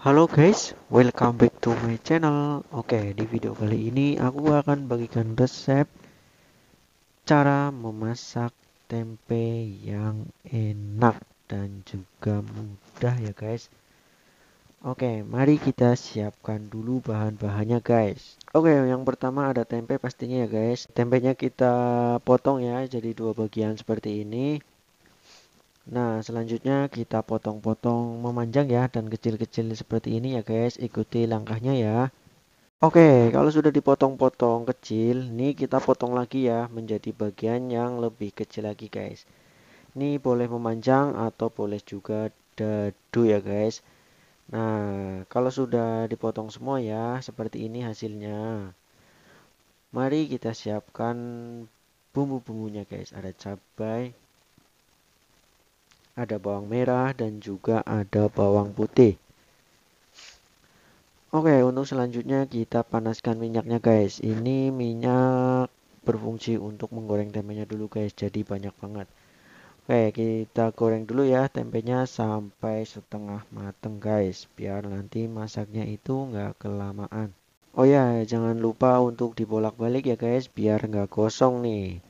Halo guys, welcome back to my channel. Oke, di video kali ini aku akan bagikan resep cara memasak tempe yang enak dan juga mudah ya guys. Oke, mari kita siapkan dulu bahan-bahannya guys. Oke, yang pertama ada tempe pastinya ya guys. Tempenya kita potong ya jadi dua bagian seperti ini. Nah, selanjutnya kita potong-potong memanjang ya dan kecil-kecil seperti ini ya guys. Ikuti langkahnya ya. Oke, kalau sudah dipotong-potong kecil, ini kita potong lagi ya menjadi bagian yang lebih kecil lagi guys. Ini boleh memanjang atau boleh juga dadu ya guys. Nah, kalau sudah dipotong semua ya, seperti ini hasilnya. Mari kita siapkan bumbu-bumbunya guys. Ada cabai, ada bawang merah dan juga ada bawang putih Oke untuk selanjutnya kita panaskan minyaknya guys ini minyak berfungsi untuk menggoreng tempenya dulu guys jadi banyak banget Oke kita goreng dulu ya tempenya sampai setengah mateng guys biar nanti masaknya itu nggak kelamaan Oh ya jangan lupa untuk dibolak-balik ya guys biar nggak gosong nih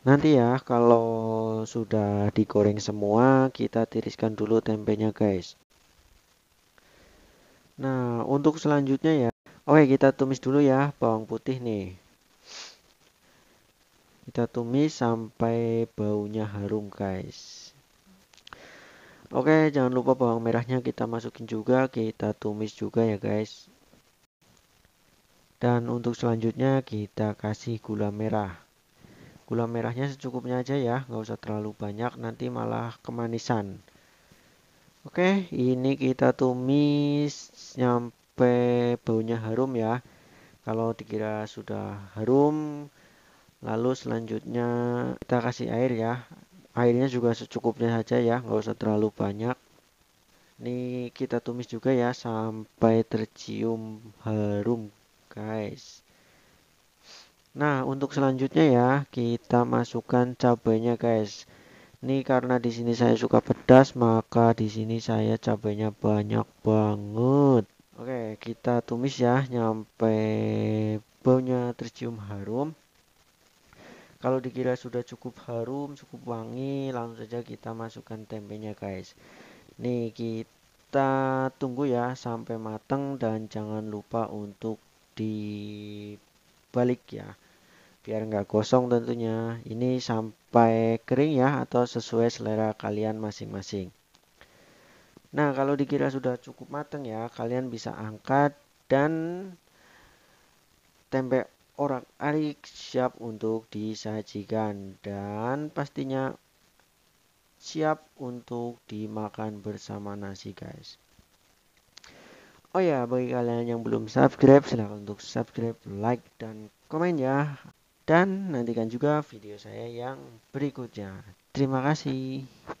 Nanti ya kalau sudah digoreng semua kita tiriskan dulu tempenya guys. Nah untuk selanjutnya ya. Oke kita tumis dulu ya bawang putih nih. Kita tumis sampai baunya harum guys. Oke jangan lupa bawang merahnya kita masukin juga kita tumis juga ya guys. Dan untuk selanjutnya kita kasih gula merah. Gula merahnya secukupnya aja ya, nggak usah terlalu banyak, nanti malah kemanisan. Oke, ini kita tumis sampai baunya harum ya. Kalau dikira sudah harum, lalu selanjutnya kita kasih air ya. Airnya juga secukupnya saja ya, nggak usah terlalu banyak. Ini kita tumis juga ya sampai tercium harum, guys. Nah, untuk selanjutnya ya, kita masukkan cabenya, guys. Ini karena di sini saya suka pedas, maka di sini saya cabenya banyak banget. Oke, kita tumis ya, nyampe baunya tercium harum. Kalau dikira sudah cukup harum, cukup wangi, langsung saja kita masukkan tempenya, guys. Nih, kita tunggu ya sampai matang dan jangan lupa untuk di balik ya biar nggak gosong tentunya ini sampai kering ya atau sesuai selera kalian masing-masing nah kalau dikira sudah cukup matang ya kalian bisa angkat dan tempe orak arik siap untuk disajikan dan pastinya siap untuk dimakan bersama nasi guys Oh ya, bagi kalian yang belum subscribe, silahkan untuk subscribe, like, dan komen ya. Dan nantikan juga video saya yang berikutnya. Terima kasih.